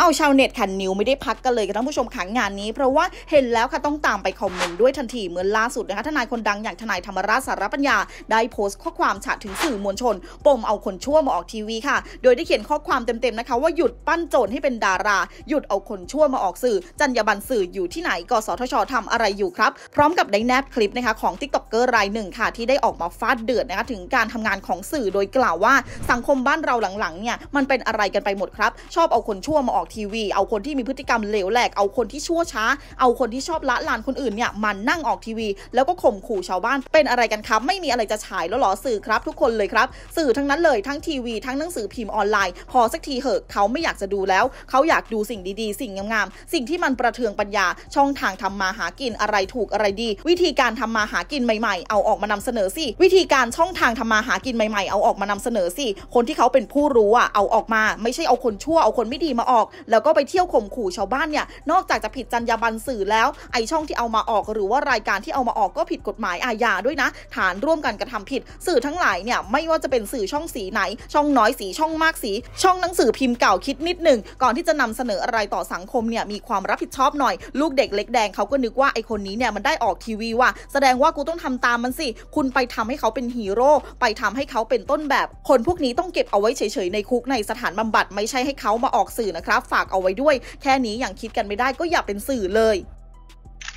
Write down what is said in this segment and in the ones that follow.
าเอาชาวเน็ตค่ะนิวไม่ได้พักกันเลยค่ะท่านผู้ชมขังงานนี้เพราะว่าเห็นแล้วค่ะต้องตามไปคอมเมนต์ด้วยทันทีเหมือนล่าสุดนะคะทนายคนดังอย่างทนายธรรมราชสารปัญญาได้โพสต์ข้อความฉะถึงสื่อมวลชนปมเอาคนชั่วมาออกทีวีค่ะ โดยได้เขียนข้อความเต็มๆนะคะว่าหยุดปั้นโจรให้เป็นดาราหยุดเอาคนชั่วมาออกสื่อ จรรยาบรรณสื่อ อยู่ที่ไหนกสทช ทำอะไรอยู่ครับ พร้อมกับได้แนบคลิปนะคะของทิกต็อกเกอร์รายหนึ่งค่ะ ที่ได้ออกมาฟาดเดือดนะคะถึงการทำงานของสื่อโดยกล่าวว่าสังคมบ้านเราหลังๆเนี่ยมันเป็นอะไรกันไปหมดครับ ชอบเอาคนชั่วมาออกกทีวีเอาคนที่มีพฤติกรรมเหลวแหลก เอาคนที่ชั่วช้า เอาคนที่ชอบละลานคนอื่นเนี่ย มันนั่งออกทีวี แล้วก็ข่มขู่ชาวบ้าน เป็นอะไรกันครับ ไม่มีอะไรจะฉายแล้วหรอสื่อครับ ทุกคนเลยครับ สื่อทั้งนั้นเลยทั้งทีวีทั้งหนังสือพิมพ์ออนไลน์พอสักทีเหอะเขาไม่อยากจะดูแล้ว เขาอยากดูสิ่งดีๆ สิ่งงามๆสิ่งที่มันประเทืองปัญญาช่องทางทำมาหากินอะไรถูกอะไรดี วิธีการทำมาหากินใหม่ๆ เอาออกมานำเสนอสิ วิธีการช่องทางทำมาหากินใหม่ๆ เอาออกมานำเสนอสิ คนที่เขาเป็นผู้รู้อ่ะเอาออกมา ไม่ใช่เอาคนชั่วเอาคนไม่ดีมาออกแล้วก็ไปเที่ยวข่มขู่ชาวบ้านเนี่ย นอกจากจะผิดจรรยาบรรณสื่อแล้วไอช่องที่เอามาออกหรือว่ารายการที่เอามาออกก็ผิดกฎหมายอาญาด้วยนะ ฐานร่วมกันกระทำผิดสื่อทั้งหลายเนี่ยไม่ว่าจะเป็นสื่อช่องสีไหนช่องน้อยสีช่องมากสี ช่องหนังสือพิมพ์เก่าคิดนิดหนึ่งก่อนที่จะนำเสนออะไรต่อสังคมเนี่ยมีความรับผิดชอบหน่อย ลูกเด็กเล็กแดงเขาก็นึกว่าไอคนนี้เนี่ยมันได้ออกทีวีว่า แสดงว่ากูต้องทำตามมันสิคุณไปทำให้เขาเป็นฮีโร่ไปทำให้เขาเป็นต้นแบบ คนพวกนี้ต้องเก็บเอาไว้เฉยๆในคุกในสถานบำบัด ไม่ใช่ให้เขามาออกสื่อนะครับฝากเอาไว้ด้วย แค่นี้อย่างคิดกันไม่ได้ก็อย่าเป็นสื่อเลย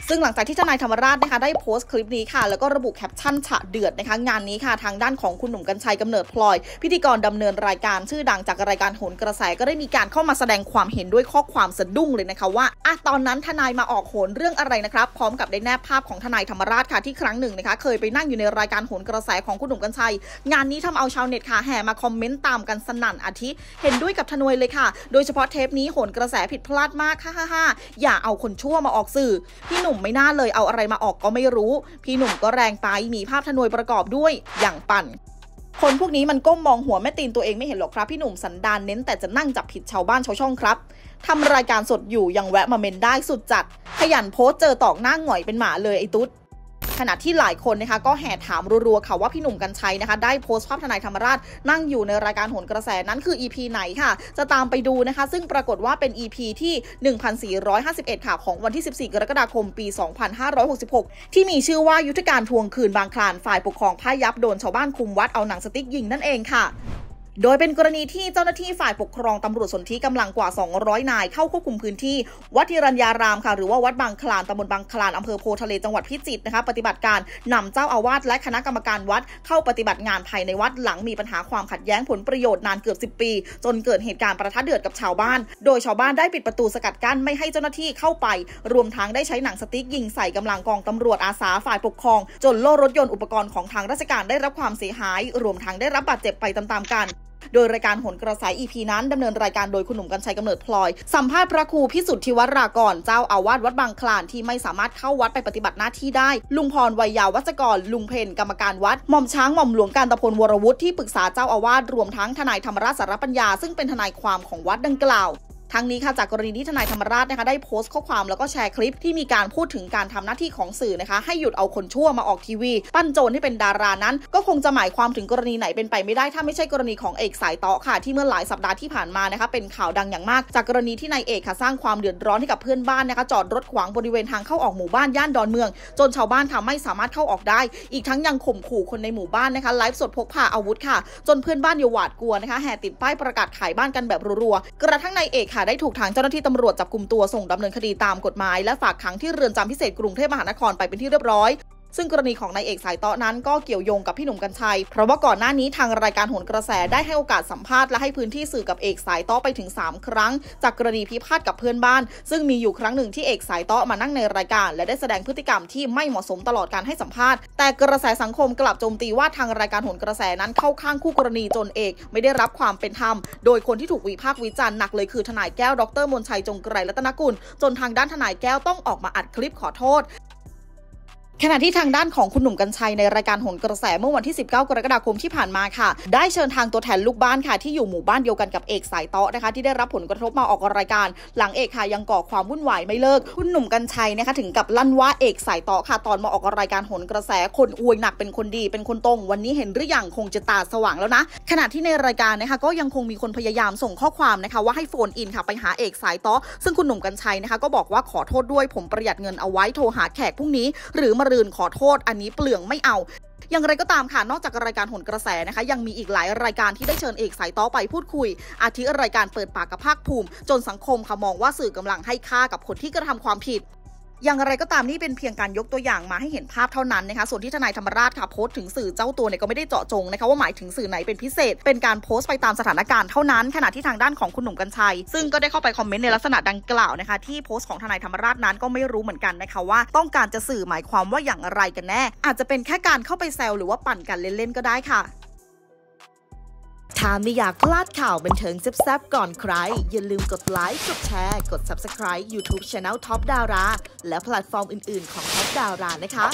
ซึ่งหลังจากที่ทนายธรรมราชนะคะได้โพสต์คลิปนี้ค่ะแล้วก็ระบุแคปชั่นฉะเดือดนะคะงานนี้ค่ะ ทางด้านของคุณหนุ่มกัญชัยกำเนิดพลอย พิธีกรดำเนินรายการชื่อดังจากรายการโหนกระแสก็ได้มีการเข้ามาแสดงความเห็นด้วยข้อความสะดุ้งเลยนะคะว่าอะตอนนั้นทนายมาออกโหนเรื่องอะไรนะครับ พร้อมกับได้แนบภาพของทนายธรรมราชค่ะที่ครั้งหนึ่งนะคะ เคยไปนั่งอยู่ในรายการโหนกระแสของคุณหนุ่มกัญชัยงานนี้ทำเอาชาวเน็ตค่ะแห่มาคอมเมนต์ตามกันสนั่นอาทิเห็นด้วยกับทนวยเลยค่ะ โดยเฉพาะเทปนี้โหนกระแสผิดพลาดมากค่ะอย่าเอาคนชั่วมาออกสื่อพี่หนุุ่มไม่น่าเลยเอาอะไรมาออกก็ไม่รู้ พี่หนุ่มก็แรงไปมีภาพทนวยประกอบด้วยอย่างปั่น คนพวกนี้มันก้มมองหัวแม่ตีนตัวเองไม่เห็นหรอกครับพี่หนุ่มสันดานเน้นแต่จะนั่งจับผิดชาวบ้านชาวช่องครับทำรายการสดอยู่ยังแวะมาเมนได้สุดจัด ขยันโพสเจอตอกหน้าหงอยเป็นหมาเลยไอ้ตุ๊ดขณะที่หลายคนนะคะก็แห่ถามรัวๆค่ะว่าพี่หนุ่มกัญชัยนะคะ ได้โพสต์ภาพทนายธรรมราชนั่งอยู่ในรายการโหนกระแสนั้นคือ EP ไหนค่ะ จะตามไปดูนะคะ ซึ่งปรากฏว่าเป็น EP ที่ 1451ค่ะของวันที่ 14 กรกฎาคมปี 2566 ที่มีชื่อว่ายุทธการทวงคืนบางคลานฝ่ายปกครองพ่ายยับโดนชาวบ้านคุมวัดเอาหนังสติ๊กยิงนั่นเองค่ะโดยเป็นกรณีที่เจ้าหน้าที่ฝ่ายปกครอง ตำรวจสนธิกำลังกว่า 200 นาย เข้าควบคุมพื้นที่วัดธิรัญญารามค่ะ หรือว่าวัดบางคลานตำบลบางคลานอำเภอโพทะเล จังหวัดพิจิตรนะคะปฏิบัติการนำเจ้าอาวาสและคณะกรรมการวัด เข้าปฏิบัติงานภายในวัดหลังมีปัญหาความขัดแย้งผลประโยชน์นานเกือบ 10 ปี จนเกิดเหตุการณ์ประทะเดือดกับชาวบ้าน โดยชาวบ้านได้ปิดประตูสกัดกั้นไม่ให้เจ้าหน้าที่เข้าไป รวมทั้งได้ใช้หนังสติ๊กยิงใส่กำลังกองตำรวจอาสาฝ่ายปกครอง จนโล่รถยนต์อุปกรณ์ของทางราชการได้รับความเสียหาย รวมทั้งได้รับบาดเจ็บไปตามๆกันโดย รายการหนกระแสอีพีนั้นดำเนินรายการโดยคุณหนุ่มกัญชัยกำเนิดพลอยสัมภาษณ์พระครูพิสุทธิวรากร เจ้าอาวาสวัดบางคลาน ที่ไม่สามารถเข้าวัดไปปฏิบัติหน้าที่ได้ ลุงพรวัยยาวัจกรลุงเพนกรรมการวัดหม่อมช้างหม่อมหลวงการตะพลวรวุฒิที่ปรึกษาเจ้าอาวาสรวมทั้งทนายธรรมราชสารปัญญา ซึ่งเป็นทนายความของวัดดังกล่าวทั้งนี้ค่ะจากกรณีที่ทนายธรรมราชนะคะได้โพสต์ข้อความแล้วก็แชร์คลิปที่มีการพูดถึงการทำหน้าที่ของสื่อนะคะ ให้หยุดเอาคนชั่วมาออกทีวีปั้นโจรที่เป็นดารานั้น ก็คงจะหมายความถึงกรณีไหนเป็นไปไม่ได้ถ้าไม่ใช่กรณีของเอกสายเตาะค่ะ ที่เมื่อหลายสัปดาห์ที่ผ่านมานะคะเป็นข่าวดังอย่างมาก จากกรณีที่นายเอกค่ะสร้างความเดือดร้อนให้กับเพื่อนบ้านนะคะจอดรถขวางบริเวณทางเข้าออกหมู่บ้านย่านดอนเมือง จนชาวบ้านค่ะไม่สามารถเข้าออกได้ อีกทั้งยังข่มขู่คนในหมู่บ้านนะคะไลฟ์สดพกพาอาวุธค่ะจนเพื่อนบ้านอย่หวาดกลัวนะคะแห่ติดป้ายประกาศขายบ้านกันแบบรัวๆกระทั่งนายเอกค่ะค่ะได้ถูกทางเจ้าหน้าที่ตำรวจจับกลุ่มตัวส่งดำเนินคดีตามกฎหมายและฝากขังที่เรือนจำพิเศษกรุงเทพมหานครไปเป็นที่เรียบร้อยซึ่งกรณีของนายเอกสายเตาะนั้นก็เกี่ยวโยงกับพี่หนุ่มกัญชัย เพราะว่าก่อนหน้านี้ทางรายการโหนกระแสได้ให้โอกาสสัมภาษณ์และให้พื้นที่สื่อกับเอกสายเตาะไปถึง 3 ครั้ง จากกรณีพิพาทกับเพื่อนบ้าน ซึ่งมีอยู่ครั้งหนึ่งที่เอกสายเตาะมานั่งในรายการ และได้แสดงพฤติกรรมที่ไม่เหมาะสมตลอดการให้สัมภาษณ์ แต่กระแสสังคมกลับโจมตีว่าทางรายการโหนกระแสนั้นเข้าข้างคู่กรณีจนเอกไม่ได้รับความเป็นธรรม โดยคนที่ถูกวิพากษ์วิจารณ์หนักเลยคือทนายแก้ว ดรมนชัย จงไกรรัตนกุล จนทางด้านทนายแก้วต้องออกมาอัดคลิปขอโทษขณะที่ทางด้านของคุณหนุ่มกัญชัย ในรายการโหนกระแสเมื่อวันที่ 19 กรกฎาคมที่ผ่านมาค่ะ ได้เชิญทางตัวแทนลูกบ้านค่ะที่อยู่หมู่บ้านเดียวกันกับเอกสายเตาะนะคะที่ได้รับผลกระทบมาออกรายการ หลังเอกค่ะยังก่อความวุ่นวายไม่เลิกคุณหนุ่มกัญชัยนะคะถึงกับลั่นว่าเอกสายเตาะค่ะ ตอนมาออกรายการโหนกระแสคนอวยหนักเป็นคนดี เป็นคนตรงวันนี้เห็นหรือยังคงจะตาสว่างแล้วนะขณะที่ในรายการนะคะก็ยังคงมีคนพยายามส่งข้อความนะคะว่าให้โฟนอินค่ะไปหาเอกสายเตาะซึ่งคุณหนุ่มกัญชัยนะคะก็บอกว่าขอโทษด้วย ผมประหยัดเงินเอาไว้โทรหาแขกพรุ่งนี้หรือมารืนขอโทษอันนี้เปลืองไม่เอา อย่างไรก็ตามค่ะ นอกจากรายการหนกระแสนะคะ ยังมีอีกหลายรายการที่ได้เชิญเอกสายต้อไปพูดคุย อาทิรายการเปิดปากกับภาคภูมิ จนสังคมค่ะมองว่าสื่อกำลังให้ค่ากับคนที่กระทำความผิดอย่างไรก็ตามนี่เป็นเพียงการยกตัวอย่างมาให้เห็นภาพเท่านั้นนะคะ ส่วนที่ทนายธรรมราชค่ะโพสต์ถึงสื่อเจ้าตัวเนี่ยก็ไม่ได้เจาะจงนะคะว่าหมายถึงสื่อไหนเป็นพิเศษ เป็นการโพสต์ไปตามสถานการณ์เท่านั้น ขณะที่ทางด้านของคุณหนุ่มกัญชัยซึ่งก็ได้เข้าไปคอมเมนต์ในลักษณะดังกล่าวนะคะ ที่โพสต์ของทนายธรรมราชนั้นก็ไม่รู้เหมือนกันนะคะว่า ต้องการจะสื่อหมายความว่าอย่างไรกันแน่อาจจะเป็นแค่การเข้าไปแซวหรือว่าปั่นกันเล่นๆ ก็ได้ค่ะถ้าไม่อยากพลาดข่าวบันเทิงแซ่บๆ ก่อนใคร อย่าลืมกดไลค์ กดแชร์ กด Subscribe YouTube Channel Top ดาราและแพลตฟอร์มอื่น ๆของ Top ดารานะคะ